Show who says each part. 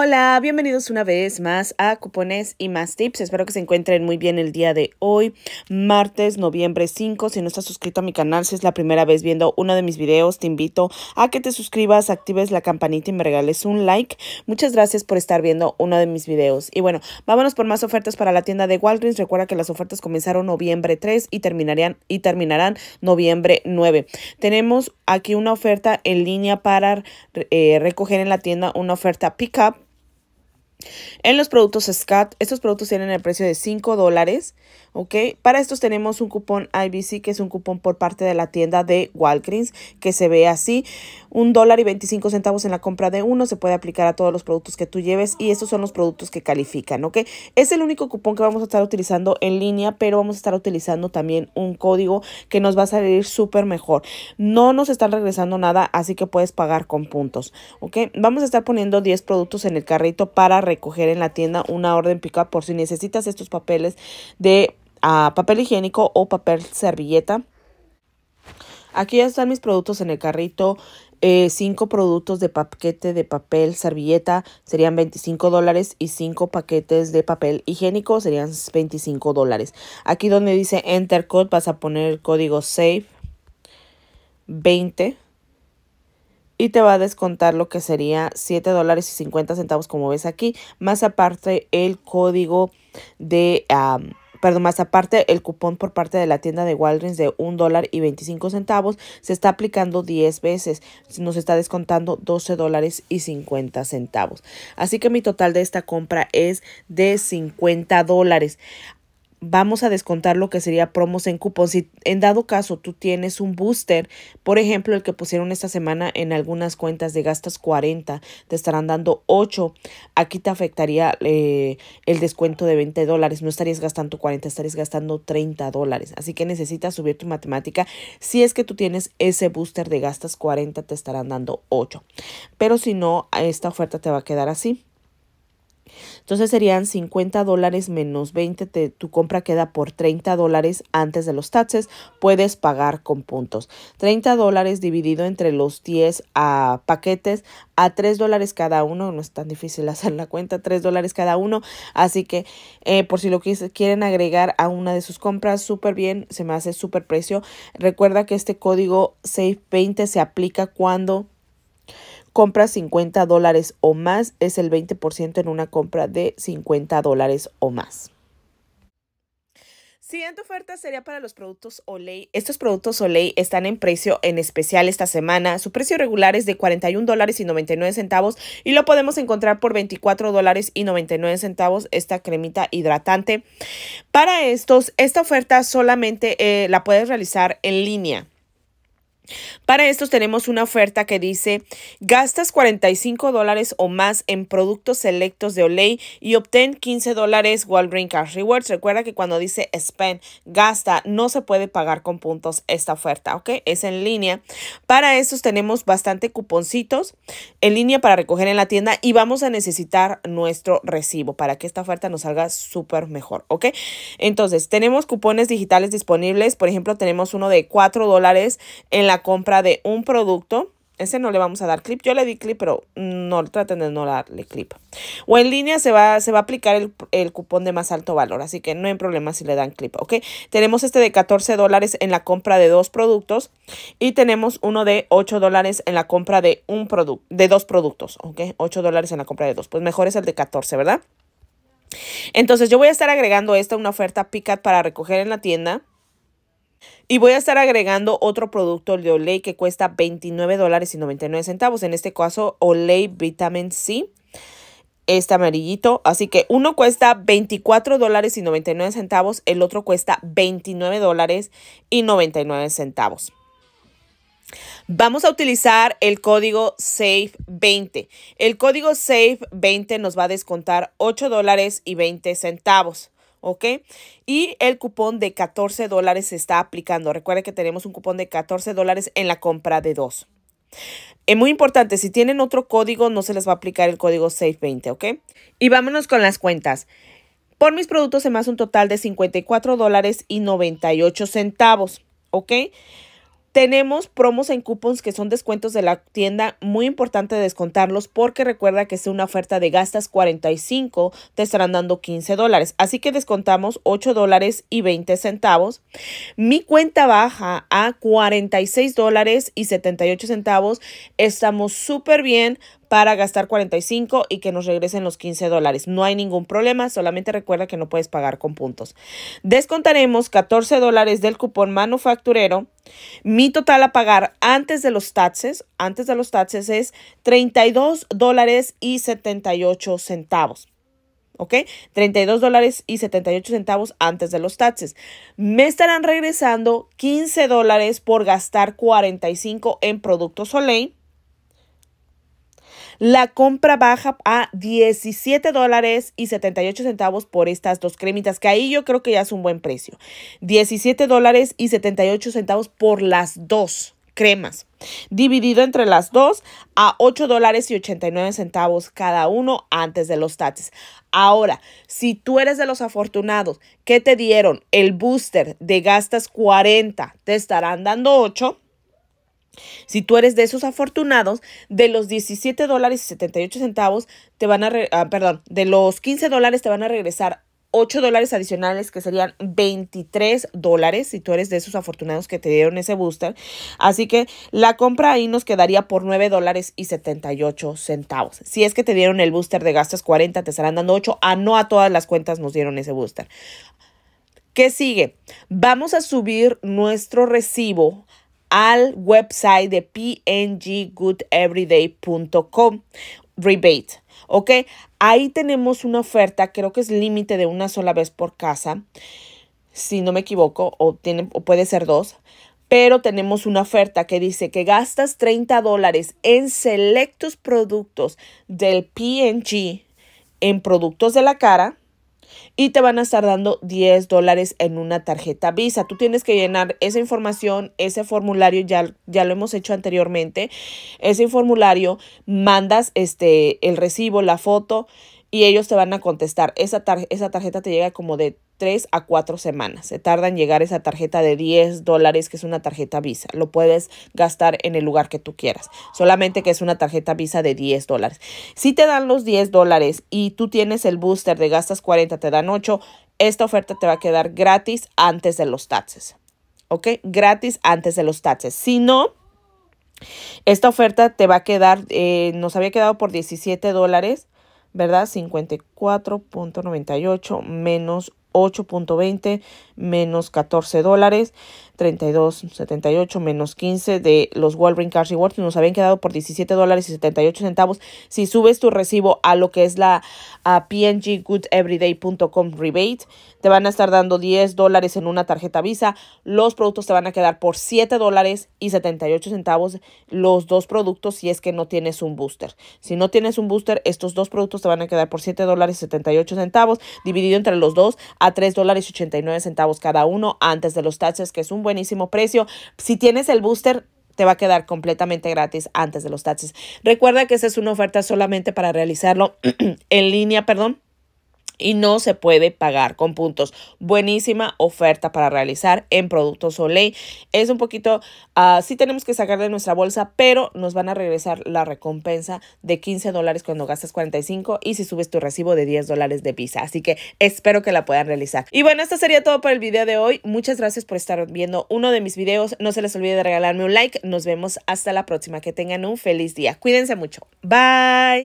Speaker 1: Hola, bienvenidos una vez más a Cupones y más tips. Espero que se encuentren muy bien el día de hoy, martes, noviembre 5. Si no estás suscrito a mi canal, si es la primera vez viendo uno de mis videos, te invito a que te suscribas, actives la campanita y me regales un like. Muchas gracias por estar viendo uno de mis videos. Y bueno, vámonos por más ofertas para la tienda de Walgreens. Recuerda que las ofertas comenzaron noviembre 3 y terminarían y terminarán noviembre 9. Tenemos aquí una oferta en línea para eh, recoger en la tienda una oferta pickup en los productos SCAT, estos productos tienen el precio de 5 dólares, ¿ok? Para estos tenemos un cupón IBC, que es un cupón por parte de la tienda de Walgreens, que se ve así, un dólar y 25 centavos en la compra de uno, se puede aplicar a todos los productos que tú lleves y estos son los productos que califican, ¿ok? Es el único cupón que vamos a estar utilizando en línea, pero vamos a estar utilizando también un código que nos va a salir súper mejor. No nos están regresando nada, así que puedes pagar con puntos, ¿ok? Vamos a estar poniendo 10 productos en el carrito para recoger en la tienda una orden pick por si necesitas estos papeles de ah, papel higiénico o papel servilleta. Aquí ya están mis productos en el carrito. Eh, cinco productos de paquete de papel servilleta serían 25 dólares y cinco paquetes de papel higiénico serían 25 dólares. Aquí donde dice Enter Code vas a poner el código SAVE 20 y te va a descontar lo que sería 7 dólares y 50 centavos como ves aquí, más aparte el código de... perdón, más aparte el cupón por parte de la tienda de Walgreens de 1 dólar y 25 centavos se está aplicando 10 veces, nos está descontando 12 dólares y 50 centavos. Así que mi total de esta compra es de 50 dólares vamos a descontar lo que sería promos en cupón. Si en dado caso tú tienes un booster, por ejemplo, el que pusieron esta semana en algunas cuentas de gastas 40, te estarán dando 8. Aquí te afectaría eh, el descuento de 20 dólares. No estarías gastando 40, estarías gastando 30 dólares. Así que necesitas subir tu matemática. Si es que tú tienes ese booster de gastas 40, te estarán dando 8. Pero si no, esta oferta te va a quedar así. Entonces serían 50 dólares menos 20, tu compra queda por 30 dólares antes de los taxes, puedes pagar con puntos. 30 dólares dividido entre los 10 ah, paquetes a 3 dólares cada uno, no es tan difícil hacer la cuenta, 3 dólares cada uno, así que eh, por si lo quieren agregar a una de sus compras, súper bien, se me hace súper precio. Recuerda que este código 620 se aplica cuando compras 50 dólares o más es el 20% en una compra de 50 dólares o más. Siguiente oferta sería para los productos Olay. Estos productos Olay están en precio en especial esta semana. Su precio regular es de 41 dólares y 99 centavos y lo podemos encontrar por 24 dólares y 99 centavos esta cremita hidratante. Para estos, esta oferta solamente eh, la puedes realizar en línea. Para estos tenemos una oferta que dice, gastas 45 dólares o más en productos selectos de Olay y obtén 15 dólares Walgreens Cash Rewards. Recuerda que cuando dice spend, gasta, no se puede pagar con puntos esta oferta, ¿ok? Es en línea. Para estos tenemos bastante cuponcitos en línea para recoger en la tienda y vamos a necesitar nuestro recibo para que esta oferta nos salga súper mejor, ¿ok? Entonces, tenemos cupones digitales disponibles. Por ejemplo, tenemos uno de 4 dólares en la compra de un producto. Ese no le vamos a dar clip. Yo le di clip, pero no traten de no darle clip. O en línea se va, se va a aplicar el, el, cupón de más alto valor. Así que no hay problema si le dan clip, ¿ok? Tenemos este de 14 dólares en la compra de dos productos. Y tenemos uno de 8 dólares en la compra de, un producto de dos productos, ¿ok? 8 dólares en la compra de dos. Pues mejor es el de 14, ¿verdad? Entonces yo voy a estar agregando esta una oferta Picat para recoger en la tienda. Y voy a estar agregando otro producto de Olay que cuesta $29.99. En este caso, Olay Vitamin C. Este amarillito. Así que uno cuesta $24.99. El otro cuesta $29.99. Vamos a utilizar el código SAFE20. El código SAFE20 nos va a descontar $8.20. ¿ok? Y el cupón de 14 dólares se está aplicando. Recuerda que tenemos un cupón de 14 dólares en la compra de dos. Es eh, muy importante, si tienen otro código, no se les va a aplicar el código SAFE20, ¿ok? Y vámonos con las cuentas. Por mis productos se me hace un total de 54 dólares y 98 centavos, ¿ok? Tenemos promos en cupons que son descuentos de la tienda, muy importante descontarlos porque recuerda que es una oferta de gastas 45 te estarán dando 15 dólares, así que descontamos 8 dólares y 20 centavos. Mi cuenta baja a 46 dólares y 78 centavos, estamos súper bien para gastar 45 y que nos regresen los 15 dólares. No hay ningún problema, solamente recuerda que no puedes pagar con puntos. Descontaremos 14 dólares del cupón manufacturero. Mi total a pagar antes de los taxes, antes de los taxes es 32 dólares y 78 centavos. ¿ok? 32 dólares y 78 centavos antes de los taxes. Me estarán regresando 15 dólares por gastar 45 en productos Soleil la compra baja a 17 dólares y 78 centavos por estas dos cremitas, que ahí yo creo que ya es un buen precio. 17 dólares y 78 centavos por las dos cremas, dividido entre las dos a 8 dólares y 89 centavos cada uno antes de los tates. Ahora, si tú eres de los afortunados que te dieron el booster de gastas 40, te estarán dando 8 si tú eres de esos afortunados, de los 17 dólares y 78 centavos, te van a, ah, perdón, de los 15 dólares te van a regresar 8 dólares adicionales, que serían 23 dólares, si tú eres de esos afortunados que te dieron ese booster. Así que la compra ahí nos quedaría por 9 dólares y 78 centavos. Si es que te dieron el booster de gastos 40, te estarán dando 8. A ah, no a todas las cuentas nos dieron ese booster. ¿Qué sigue? Vamos a subir nuestro recibo al website de pnggoodeveryday.com rebate. ¿Ok? Ahí tenemos una oferta, creo que es límite de una sola vez por casa, si no me equivoco, o, tiene, puede ser dos. Pero tenemos una oferta que dice que gastas 30 dólares en selectos productos del PNG en productos de la cara y te van a estar dando 10 dólares en una tarjeta Visa. Tú tienes que llenar esa información, ese formulario, ya, ya lo hemos hecho anteriormente, ese formulario, mandas este, el recibo, la foto y ellos te van a contestar. Esa, esa tarjeta te llega como de 3 a 4 semanas. Se tarda en llegar esa tarjeta de 10 dólares, que es una tarjeta Visa. Lo puedes gastar en el lugar que tú quieras. Solamente que es una tarjeta Visa de 10 dólares. Si te dan los 10 dólares y tú tienes el booster de gastas 40, te dan 8, esta oferta te va a quedar gratis antes de los taxes. ¿Ok? Gratis antes de los taxes. Si no, esta oferta te va a quedar, eh, nos había quedado por 17 dólares ¿verdad? 54.98 menos 8.20 menos 14 dólares, 32.78 menos 15 de los Walgreens Cash Rewards nos habían quedado por 17 dólares y 78 centavos. Si subes tu recibo a lo que es la pnggoodeveryday.com rebate, te van a estar dando 10 dólares en una tarjeta Visa. Los productos te van a quedar por 7 dólares y 78 centavos los dos productos si es que no tienes un booster. Si no tienes un booster, estos dos productos te van a quedar por 7 dólares y 78 centavos dividido entre los dos a 3 dólares y 89 centavos cada uno antes de los taches, que es un buenísimo precio. Si tienes el booster, te va a quedar completamente gratis antes de los taches. Recuerda que esa es una oferta solamente para realizarlo en línea, perdón y no se puede pagar con puntos. Buenísima oferta para realizar en Productos Olay. Es un poquito, uh, sí tenemos que sacar de nuestra bolsa, pero nos van a regresar la recompensa de 15 dólares cuando gastas 45 y si subes tu recibo de 10 dólares de Visa. Así que espero que la puedan realizar. Y bueno, esto sería todo por el video de hoy. Muchas gracias por estar viendo uno de mis videos. No se les olvide de regalarme un like. Nos vemos hasta la próxima. Que tengan un feliz día. Cuídense mucho. Bye.